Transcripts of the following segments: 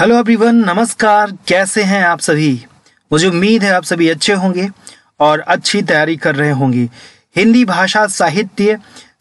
hello everyone नमस्कार कैसे हैं आप सभी मुझे उम्मीद है आप सभी अच्छे होंगे और अच्छी तैयारी कर रहे होंगे हिंदी भाषा साहित्य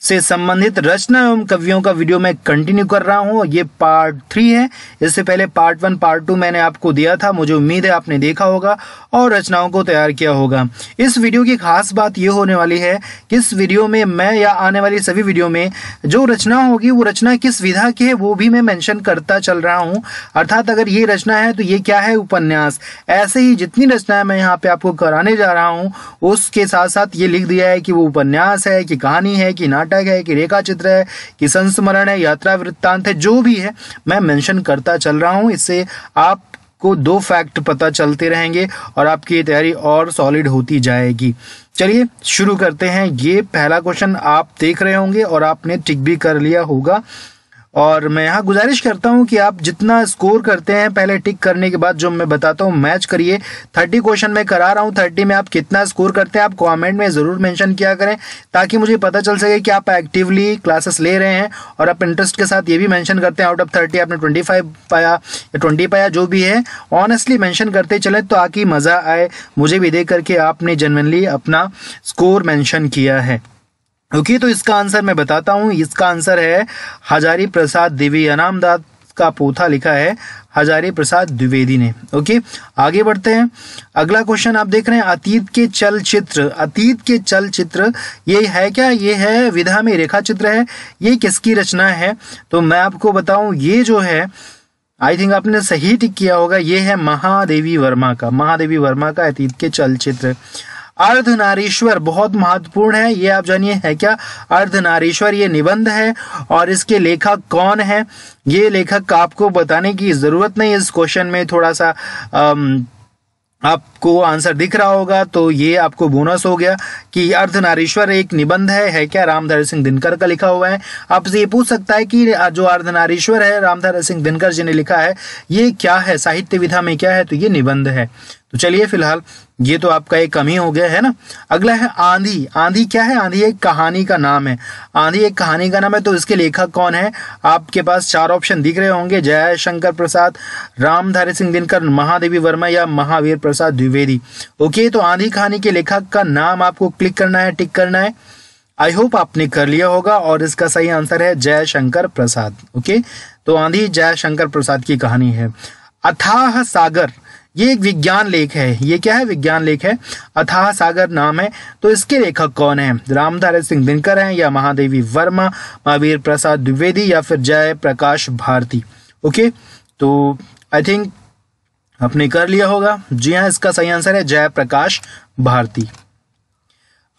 से संबंधित रचना एवं कवियों का वीडियो मैं कंटिन्यू कर रहा हूँ ये पार्ट थ्री है इससे पहले पार्ट वन पार्ट टू मैंने आपको दिया था मुझे उम्मीद है आपने देखा होगा और रचनाओं को तैयार किया होगा इस वीडियो की खास बात ये होने वाली है कि इस वीडियो में मैं या आने वाली सभी वीडियो में जो रचना होगी वो रचना किस विधा की है वो भी मैं मैंशन करता चल रहा हूँ अर्थात अगर ये रचना है तो ये क्या है उपन्यास ऐसे ही जितनी रचनाएं मैं यहाँ पे आपको कराने जा रहा हूँ उसके साथ साथ ये लिख दिया है कि वो उपन्यास है कि कहानी है कि नाटक टैग है कि रेखा चित्र है कि संस्मरण है यात्रा वृत्तांत है जो भी है मैं मेंशन करता चल रहा हूँ इससे आप को दो फैक्ट पता चलते रहेंगे और आपकी तैयारी और सॉलिड होती जाएगी चलिए शुरू करते हैं ये पहला क्वेश्चन आप देख रहे होंगे और आपने टिक भी कर लिया होगा और मैं यहाँ गुजारिश करता हूँ कि आप जितना स्कोर करते हैं पहले टिक करने के बाद जो मैं बताता हूँ मैच करिए थर्टी क्वेश्चन में करा रहा हूँ थर्टी में आप कितना स्कोर करते हैं आप कमेंट में ज़रूर मेंशन किया करें ताकि मुझे पता चल सके कि आप एक्टिवली क्लासेस ले रहे हैं और आप इंटरेस्ट के साथ ये भी मैंशन करते हैं आउट ऑफ थर्टी आपने ट्वेंटी फाइव पाया या ट्वेंटी पाया जो भी है ऑनेस्टली मैंशन करते चले तो आकी मज़ा आए मुझे भी देख करके आपने जनवनली अपना स्कोर मैंशन किया है ओके तो इसका आंसर मैं बताता हूँ इसका आंसर है हजारी प्रसाद देवी अनामदास का पोथा लिखा है हजारी प्रसाद द्विवेदी ने ओके आगे बढ़ते हैं अगला क्वेश्चन आप देख रहे हैं अतीत के चलचित्र अतीत के चल चित्र ये है क्या ये है विधा में रेखा चित्र है ये किसकी रचना है तो मैं आपको बताऊं ये जो है आई थिंक आपने सही टिक किया होगा ये है महादेवी वर्मा का महादेवी वर्मा का अतीत के चलचित्र अर्धनारीश्वर बहुत महत्वपूर्ण है ये आप जानिए है क्या अर्धनारीश्वर ये निबंध है और इसके लेखक कौन है ये लेखक आपको बताने की जरूरत नहीं इस क्वेश्चन में थोड़ा सा आम, आपको आंसर दिख रहा होगा तो ये आपको बोनस हो गया कि अर्धनारीश्वर एक निबंध है है क्या रामधारी सिंह दिनकर का लिखा हुआ है आपसे ये पूछ सकता है कि जो अर्धनारीश्वर है रामधारी सिंह दिनकर जी ने लिखा है ये क्या है साहित्य विधा में क्या है तो ये निबंध है तो चलिए फिलहाल ये तो आपका एक कमी हो गया है ना अगला है आंधी आंधी क्या है आंधी एक कहानी का नाम है आंधी एक कहानी का नाम है तो इसके लेखक कौन है आपके पास चार ऑप्शन दिख रहे होंगे जय शंकर प्रसाद रामधारी सिंह दिनकर महादेवी वर्मा या महावीर प्रसाद द्विवेदी ओके तो आंधी कहानी के लेखक का नाम आपको क्लिक करना है टिक करना है आई होप आपने कर लिया होगा और इसका सही आंसर है जय शंकर प्रसाद ओके तो आंधी जय शंकर प्रसाद की कहानी है अथाह सागर ये एक विज्ञान लेख है ये क्या है विज्ञान लेख है अथाह सागर नाम है तो इसके लेखक कौन है रामधारे सिंह दिनकर हैं या महादेवी वर्मा महावीर प्रसाद द्विवेदी या फिर जय प्रकाश भारती ओके तो आई थिंक आपने कर लिया होगा जी हाँ इसका सही आंसर है जयप्रकाश भारती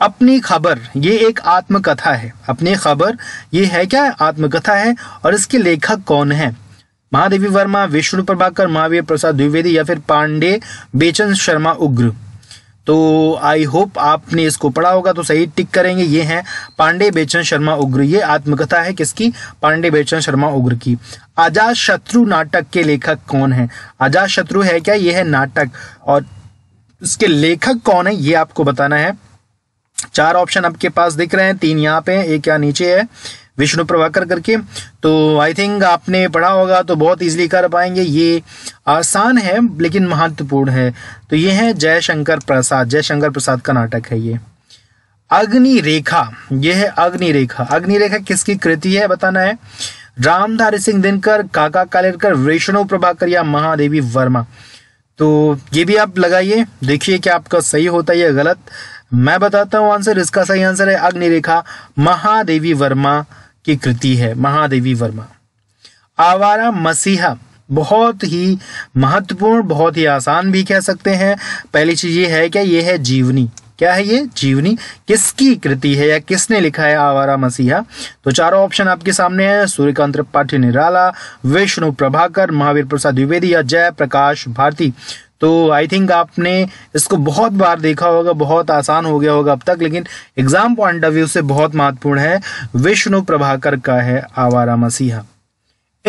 अपनी खबर ये एक आत्मकथा है अपनी खबर ये है क्या आत्मकथा है और इसके लेखक कौन है महादेवी वर्मा विष्णु प्रभाकर महावीर प्रसाद द्विवेदी या फिर पांडे बेचन शर्मा उग्र तो आई होप आपने इसको पढ़ा होगा तो सही टिक करेंगे ये हैं पांडे बेचन शर्मा उग्र ये आत्मकथा है किसकी पांडे बेचन शर्मा उग्र की आजाद शत्रु नाटक के लेखक कौन है आजाद शत्रु है क्या ये है नाटक और इसके लेखक कौन है ये आपको बताना है चार ऑप्शन आपके पास दिख रहे हैं तीन यहाँ पे एक यहाँ नीचे है विष्णु प्रभाकर करके तो आई थिंक आपने पढ़ा होगा तो बहुत ईजिली कर पाएंगे ये आसान है लेकिन महत्वपूर्ण है तो ये है जयशंकर प्रसाद जयशंकर प्रसाद का नाटक है ये अग्नि रेखा यह है अग्नि रेखा अग्नि रेखा किसकी कृति है बताना है रामधारी सिंह दिनकर काका कालेरकर विष्णु प्रभाकर या महादेवी वर्मा तो ये भी आप लगाइए देखिए क्या आपका सही होता है या गलत मैं बताता हूँ आंसर इसका सही आंसर है अग्निरेखा महादेवी वर्मा की कृति है महादेवी वर्मा आवारा मसीहा बहुत ही महत्वपूर्ण बहुत ही आसान भी कह सकते हैं पहली चीज ये है क्या ये है जीवनी क्या है ये जीवनी किसकी कृति है या किसने लिखा है आवारा मसीहा तो चारों ऑप्शन आपके सामने है सूर्यकांत त्रिपाठी निराला विष्णु प्रभाकर महावीर प्रसाद द्विवेदी या जय प्रकाश भारती तो आई थिंक आपने इसको बहुत बार देखा होगा बहुत आसान हो गया होगा अब तक लेकिन एग्जाम पॉइंट ऑफ व्यू से बहुत महत्वपूर्ण है विष्णु प्रभाकर का है आवारा मसीहा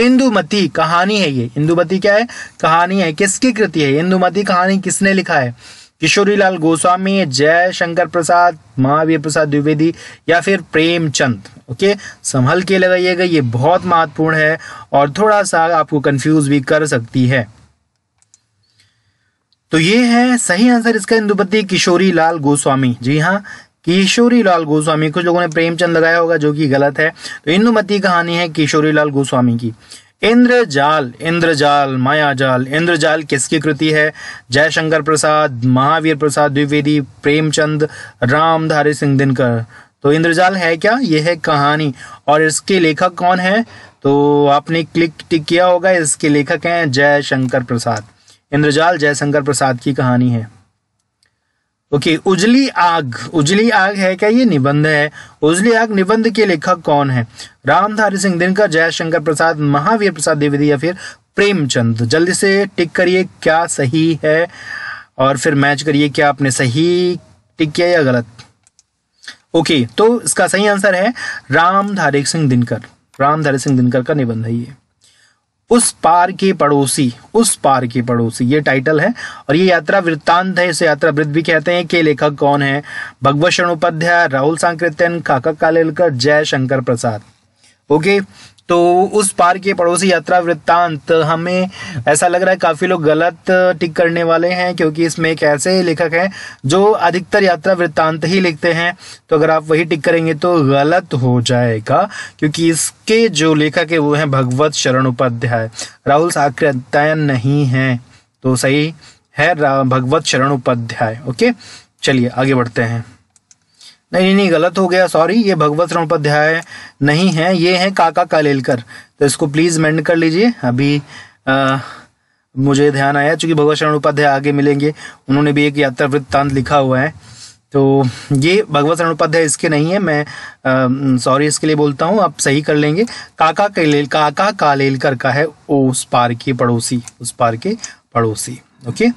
इंदुमती कहानी है ये इंदुमती क्या है कहानी है किसकी कृति है इंदुमती कहानी किसने लिखा है किशोरीलाल गोस्वामी जय शंकर प्रसाद महावीर प्रसाद द्विवेदी या फिर प्रेमचंद ओके संभल के लगाइएगा ये बहुत महत्वपूर्ण है और थोड़ा सा आपको कंफ्यूज भी कर सकती है तो ये है सही आंसर इसका इंदुपति किशोरी लाल गोस्वामी जी हाँ किशोरी लाल गोस्वामी कुछ लोगों ने प्रेमचंद लगाया होगा जो कि गलत है तो इंदुमती कहानी है किशोरी लाल गोस्वामी की इंद्रजाल इंद्रजाल मायाजाल इंद्रजाल किसकी कृति है जयशंकर प्रसाद महावीर प्रसाद द्विवेदी प्रेमचंद रामधारी सिंह दिनकर तो इंद्रजाल है क्या ये है कहानी और इसके लेखक कौन है तो आपने क्लिक टिक किया होगा इसके लेखक हैं जयशंकर प्रसाद इंद्रजाल जयशंकर प्रसाद की कहानी है ओके okay, उजली आग उजली आग है क्या ये निबंध है उजली आग निबंध के लेखक कौन है रामधारी सिंह दिनकर जयशंकर प्रसाद महावीर प्रसाद द्विवेदी या फिर प्रेमचंद जल्दी से टिक करिए क्या सही है और फिर मैच करिए क्या आपने सही टिक किया या गलत ओके okay, तो इसका सही आंसर है रामधारी सिंह दिनकर रामधारी सिंह दिनकर का निबंध है ये उस पार के पड़ोसी उस पार के पड़ोसी ये टाइटल है और ये यात्रा वृत्तांत है इसे यात्रा वृत्त भी कहते हैं के लेखक कौन है भगवत शरण उपाध्याय राहुल सांकृत्यन काका कालेलकर जय शंकर प्रसाद ओके तो उस पार की पड़ोसी यात्रा वृत्तांत हमें ऐसा लग रहा है काफ़ी लोग गलत टिक करने वाले हैं क्योंकि इसमें एक ऐसे लेखक हैं जो अधिकतर यात्रा वृत्तांत ही लिखते हैं तो अगर आप वही टिक करेंगे तो गलत हो जाएगा क्योंकि इसके जो लेखक है वो हैं भगवत शरण उपाध्याय राहुल साकृत्यायन नहीं है तो सही है भगवत शरण उपाध्याय ओके चलिए आगे बढ़ते हैं नहीं नहीं गलत हो गया सॉरी ये भगवत रणोपाध्याय नहीं है ये है काका कालेलकर तो इसको प्लीज़ मेंड कर लीजिए अभी आ, मुझे ध्यान आया चूंकि भगवत शरण उपाध्याय आगे मिलेंगे उन्होंने भी एक यात्रा वृत्तांत लिखा हुआ है तो ये भगवत शरण उपाध्याय इसके नहीं है मैं सॉरी इसके लिए बोलता हूँ आप सही कर लेंगे काका कालेल काका कालेलकर का है ओ उस पार के पड़ोसी उस पार के पड़ोसी ओके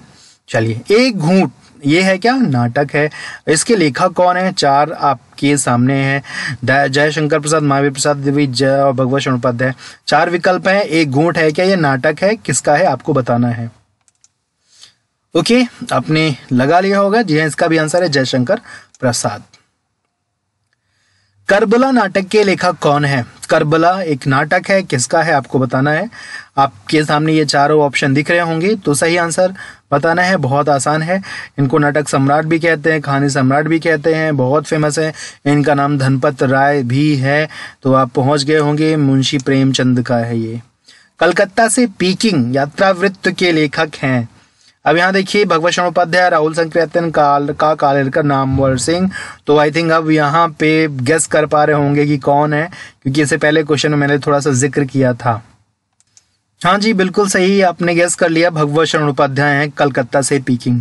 चलिए एक घूट ये है क्या नाटक है इसके लेखक कौन है चार आपके सामने हैं जयशंकर प्रसाद महावीर प्रसाद देवी जय और भगवत शरण उपाध्याय चार विकल्प हैं एक घूट है क्या ये नाटक है किसका है आपको बताना है ओके आपने लगा लिया होगा जी हाँ इसका भी आंसर है जयशंकर प्रसाद करबला नाटक के लेखक कौन है करबला एक नाटक है किसका है आपको बताना है आपके सामने ये चारों ऑप्शन दिख रहे होंगे तो सही आंसर बताना है बहुत आसान है इनको नाटक सम्राट भी कहते हैं कहानी सम्राट भी कहते हैं बहुत फेमस है इनका नाम धनपत राय भी है तो आप पहुंच गए होंगे मुंशी प्रेमचंद का है ये कलकत्ता से पीकिंग यात्रावृत्त के लेखक हैं अब यहाँ देखिए भगवत शरण उपाध्याय राहुल संकीर्तन काल का काल कालेलकर नामवर सिंह तो आई थिंक अब यहाँ पे गेस कर पा रहे होंगे कि कौन है क्योंकि इससे पहले क्वेश्चन में मैंने थोड़ा सा जिक्र किया था हाँ जी बिल्कुल सही आपने गेस कर लिया भगवत शरण उपाध्याय है कलकत्ता से पीकिंग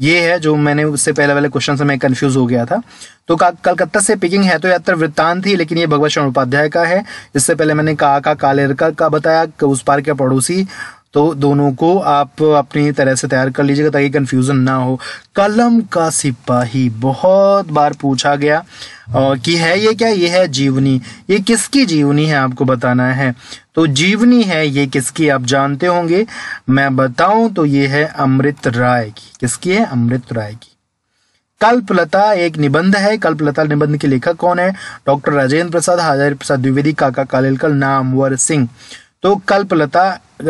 ये है जो मैंने उससे पहले वाले क्वेश्चन से मैं कंफ्यूज हो गया था तो कलकत्ता से पिकिंग है तो यात्रा वृत्तांत ही लेकिन ये भगवत शरण उपाध्याय का है इससे पहले मैंने का का कालेरका का बताया उस पार के पड़ोसी तो दोनों को आप अपनी तरह से तैयार कर लीजिएगा ताकि कन्फ्यूज़न ना हो कलम का सिपाही बहुत बार पूछा गया और कि है ये क्या ये है जीवनी ये किसकी जीवनी है आपको बताना है तो जीवनी है ये किसकी आप जानते होंगे मैं बताऊं तो ये है अमृत राय की किसकी है अमृत राय की कल्पलता एक निबंध है कल्पलता निबंध के लेखक कौन है डॉक्टर राजेंद्र प्रसाद हाजर प्रसाद द्विवेदी काका कालेलकल नामवर सिंह तो कल्पलता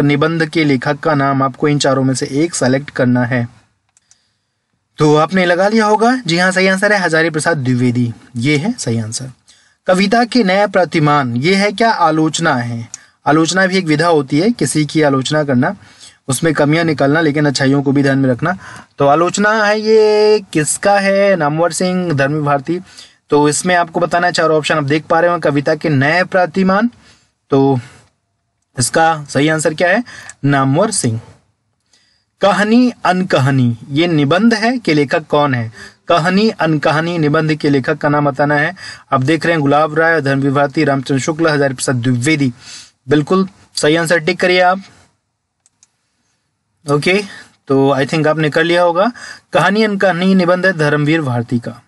निबंध के लेखक का नाम आपको इन चारों में से एक सेलेक्ट करना है तो आपने लगा लिया होगा जी हाँ सही आंसर है हजारी प्रसाद द्विवेदी ये है सही आंसर कविता के नए प्रतिमान ये है क्या आलोचना है आलोचना भी एक विधा होती है किसी की आलोचना करना उसमें कमियां निकालना लेकिन अच्छाइयों को भी ध्यान में रखना तो आलोचना है ये किसका है नामवर सिंह धर्म भारती तो इसमें आपको बताना है चारों ऑप्शन आप देख पा रहे हो कविता के नए प्रतिमान तो इसका सही आंसर क्या है नामवर सिंह कहानी अनकहानी ये निबंध है कि लेखक कौन है कहानी अनकहानी निबंध के लेखक का नाम बताना है आप देख रहे हैं गुलाब राय धर्म विभाती रामचंद्र शुक्ल हजार प्रसाद द्विवेदी बिल्कुल सही आंसर टिक करिए आप ओके तो आई थिंक आपने कर लिया होगा कहानी अनकहानी निबंध है धर्मवीर भारती का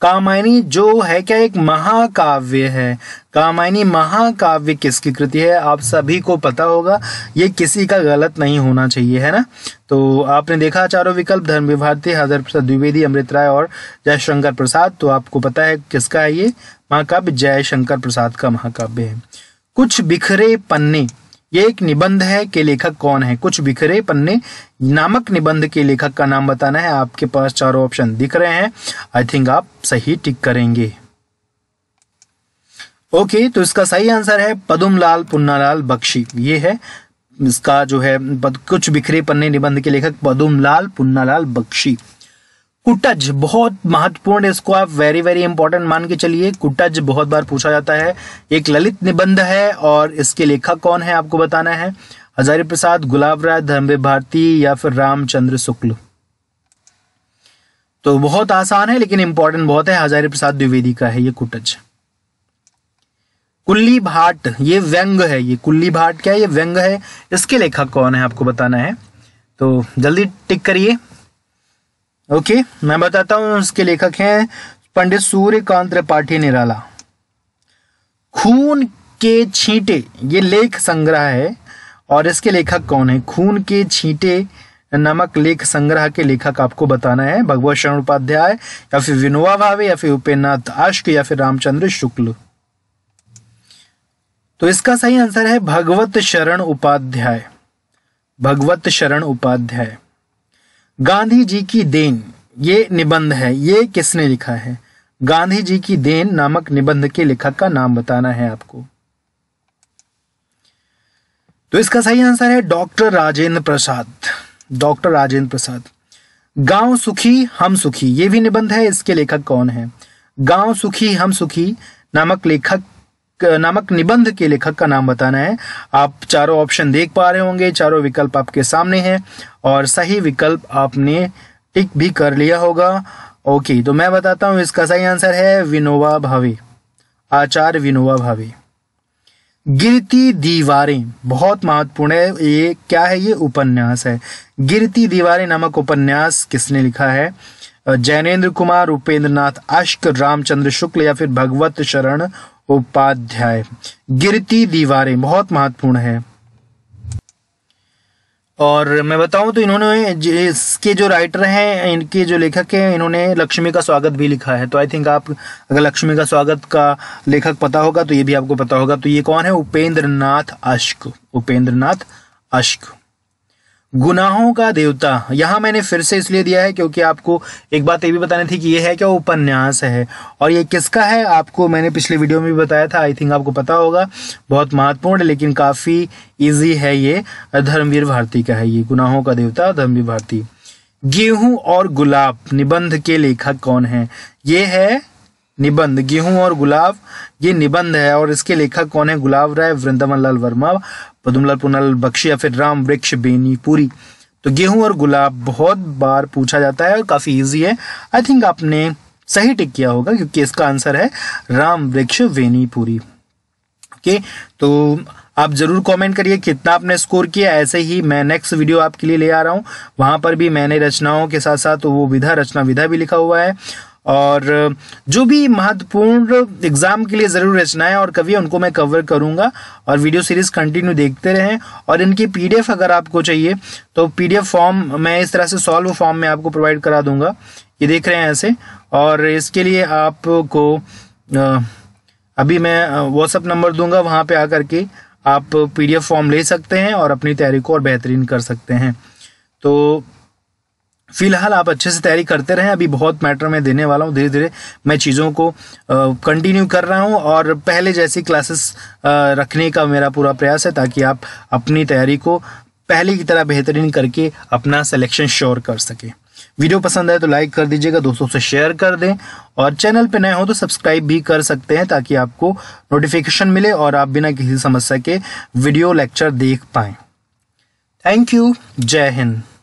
कामायनी जो है क्या एक महाकाव्य है कामायनी महाकाव्य किसकी कृति है आप सभी को पता होगा ये किसी का गलत नहीं होना चाहिए है ना तो आपने देखा चारों विकल्प धर्म विभारती हजर प्रसाद द्विवेदी अमृत राय और जयशंकर प्रसाद तो आपको पता है किसका है ये महाकाव्य जयशंकर प्रसाद का महाकाव्य है कुछ बिखरे पन्ने ये एक निबंध है के लेखक कौन है कुछ बिखरे पन्ने नामक निबंध के लेखक का नाम बताना है आपके पास चारों ऑप्शन दिख रहे हैं आई थिंक आप सही टिक करेंगे ओके okay, तो इसका सही आंसर है पदुम लाल पुन्नालाल बख्शी ये है इसका जो है कुछ बिखरे पन्ने निबंध के लेखक पदुमलाल पुन्नालाल बख्शी कुटज बहुत महत्वपूर्ण है इसको आप वेरी वेरी इंपॉर्टेंट मान के चलिए कुटज बहुत बार पूछा जाता है एक ललित निबंध है और इसके लेखक कौन है आपको बताना है हजारी प्रसाद गुलाब राय धर्मे भारती या फिर रामचंद्र शुक्ल तो बहुत आसान है लेकिन इंपॉर्टेंट बहुत है हजारी प्रसाद द्विवेदी का है ये कुटज कुल्ली भाट ये व्यंग है ये कुल्ली भाट क्या है ये व्यंग है इसके लेखक कौन है आपको बताना है तो जल्दी टिक करिए ओके मैं बताता हूं उसके लेखक हैं पंडित सूर्यकांत त्रिपाठी निराला खून के छींटे ये लेख संग्रह है और इसके लेखक कौन है खून के छींटे नामक लेख संग्रह के लेखक आपको बताना है भगवत शरण उपाध्याय या फिर विनोवा भावे या फिर उपेन्द्रनाथ आश्क या फिर रामचंद्र शुक्ल तो इसका सही आंसर है भगवत शरण उपाध्याय भगवत शरण उपाध्याय गांधी जी की देन ये निबंध है ये किसने लिखा है गांधी जी की देन नामक निबंध के लेखक का नाम बताना है आपको तो इसका सही आंसर है डॉक्टर राजेंद्र प्रसाद डॉक्टर राजेंद्र प्रसाद गांव सुखी हम सुखी ये भी निबंध है इसके लेखक कौन है गांव सुखी हम सुखी नामक लेखक नामक निबंध के लेखक का नाम बताना है आप चारों ऑप्शन देख पा रहे होंगे चारों विकल्प आपके सामने हैं और सही विकल्प आपने टिक भी कर लिया होगा ओके तो मैं बताता हूँ इसका सही आंसर है विनोबा भावे आचार्य विनोबा भावे गिरती दीवारें बहुत महत्वपूर्ण है ये क्या है ये उपन्यास है गिरती दीवारें नामक उपन्यास किसने लिखा है जैनेन्द्र कुमार उपेंद्र नाथ अश्क रामचंद्र शुक्ल या फिर भगवत शरण उपाध्याय गिरती दीवारें बहुत महत्वपूर्ण है और मैं बताऊं तो इन्होंने इसके जो राइटर हैं इनके जो लेखक हैं इन्होंने लक्ष्मी का स्वागत भी लिखा है तो आई थिंक आप अगर लक्ष्मी का स्वागत का लेखक पता होगा तो ये भी आपको पता होगा तो ये कौन है उपेंद्र नाथ अश्क उपेंद्र नाथ अश्क गुनाहों का देवता यहाँ मैंने फिर से इसलिए दिया है क्योंकि आपको एक बात ये भी बतानी थी कि ये है क्या उपन्यास है और ये किसका है आपको मैंने पिछले वीडियो में भी बताया था आई थिंक आपको पता होगा बहुत महत्वपूर्ण लेकिन काफ़ी इजी है ये धर्मवीर भारती का है ये गुनाहों का देवता धर्मवीर भारती गेहूं और गुलाब निबंध के लेखक कौन है ये है निबंध गेहूं और गुलाब ये निबंध है और इसके लेखक कौन है गुलाब राय वृंदावन लाल वर्मा पदुमलाल पुनाल बख्शी या फिर राम वृक्ष बेनीपुरी तो गेहूं और गुलाब बहुत बार पूछा जाता है और काफी इजी है आई थिंक आपने सही टिक किया होगा क्योंकि इसका आंसर है राम वृक्ष वेनीपुरी ओके तो आप जरूर कमेंट करिए कितना आपने स्कोर किया ऐसे ही मैं नेक्स्ट वीडियो आपके लिए ले आ रहा हूँ वहां पर भी मैंने रचनाओं के साथ साथ वो विधा रचना विधा भी लिखा हुआ है और जो भी महत्वपूर्ण एग्जाम के लिए ज़रूर रचनाएं और कवि उनको मैं कवर करूंगा और वीडियो सीरीज़ कंटिन्यू देखते रहें और इनकी पीडीएफ अगर आपको चाहिए तो पीडीएफ फॉर्म मैं इस तरह से सॉल्व फॉर्म में आपको प्रोवाइड करा दूंगा ये देख रहे हैं ऐसे और इसके लिए आपको अभी मैं व्हाट्सअप नंबर दूंगा वहाँ पर आकर के आप पी फॉर्म ले सकते हैं और अपनी तैयारी को और बेहतरीन कर सकते हैं तो फिलहाल आप अच्छे से तैयारी करते रहें अभी बहुत मैटर मैं देने वाला हूँ धीरे धीरे मैं चीज़ों को कंटिन्यू कर रहा हूँ और पहले जैसी क्लासेस रखने का मेरा पूरा प्रयास है ताकि आप अपनी तैयारी को पहले की तरह बेहतरीन करके अपना सिलेक्शन श्योर कर सकें वीडियो पसंद आए तो लाइक कर दीजिएगा दोस्तों से शेयर कर दें और चैनल पर नए हो तो सब्सक्राइब भी कर सकते हैं ताकि आपको नोटिफिकेशन मिले और आप बिना किसी समस्या के वीडियो लेक्चर देख पाएँ थैंक यू जय हिंद